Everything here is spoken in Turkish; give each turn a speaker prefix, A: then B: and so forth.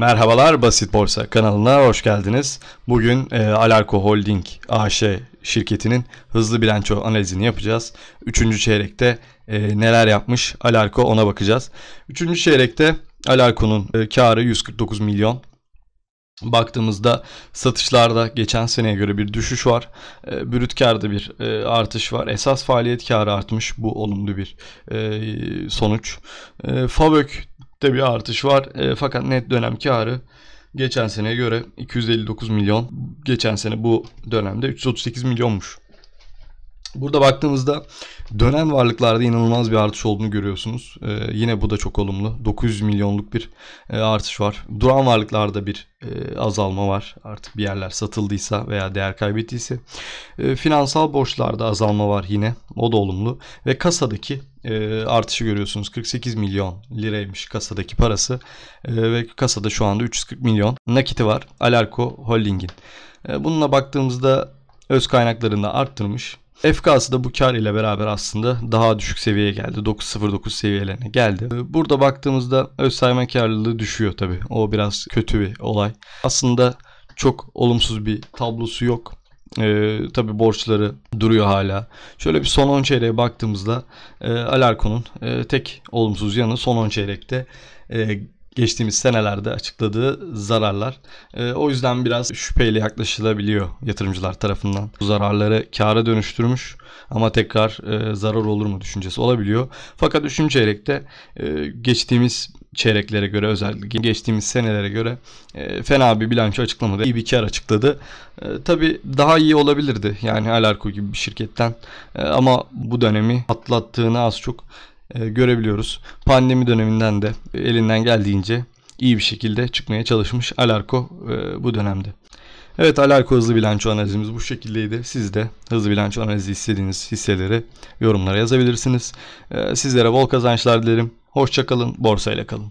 A: Merhabalar Basit Borsa kanalına hoş geldiniz. Bugün e, Alarko Holding AŞ şirketinin hızlı bilanço analizini yapacağız. Üçüncü çeyrekte e, neler yapmış Alarko ona bakacağız. Üçüncü çeyrekte Alarko'nun e, karı 149 milyon. Baktığımızda satışlarda geçen seneye göre bir düşüş var. E, brüt karda bir e, artış var. Esas faaliyet karı artmış. Bu olumlu bir e, sonuç. E, Fabök de bir artış var. E, fakat net dönem karı geçen seneye göre 259 milyon. Geçen sene bu dönemde 338 milyonmuş. Burada baktığımızda dönen varlıklarda inanılmaz bir artış olduğunu görüyorsunuz. Ee, yine bu da çok olumlu. 900 milyonluk bir e, artış var. Duran varlıklarda bir e, azalma var. Artık bir yerler satıldıysa veya değer kaybettiyse. E, finansal borçlarda azalma var yine. O da olumlu. Ve kasadaki e, artışı görüyorsunuz. 48 milyon liraymış kasadaki parası. E, ve kasada şu anda 340 milyon nakiti var. Alarko Holding'in. E, bununla baktığımızda öz kaynaklarını arttırmış FK'sı da bu kar ile beraber aslında daha düşük seviyeye geldi. 9.09 seviyelerine geldi. Ee, burada baktığımızda öz sayma karlılığı düşüyor tabi. O biraz kötü bir olay. Aslında çok olumsuz bir tablosu yok. Ee, tabii borçları duruyor hala. Şöyle bir son 10 çeyreğe baktığımızda e, Alarko'nun e, tek olumsuz yanı son 10 çeyrekte e, geçtiğimiz senelerde açıkladığı zararlar. E, o yüzden biraz şüpheyle yaklaşılabiliyor yatırımcılar tarafından. Bu zararları kâra dönüştürmüş ama tekrar e, zarar olur mu düşüncesi olabiliyor. Fakat 3. çeyrekte e, geçtiğimiz çeyreklere göre özellikle geçtiğimiz senelere göre e, fena bir bilanço açıklamadı. İyi bir kar açıkladı. E, tabii daha iyi olabilirdi yani Alarko gibi bir şirketten e, ama bu dönemi atlattığını az çok e, görebiliyoruz. Pandemi döneminden de elinden geldiğince iyi bir şekilde çıkmaya çalışmış Alarko e, bu dönemde. Evet Alarko hızlı bilanço analizimiz bu şekildeydi. Siz de hızlı bilanço analizi istediğiniz hisseleri yorumlara yazabilirsiniz. E, sizlere bol kazançlar dilerim. Hoşçakalın, borsayla kalın.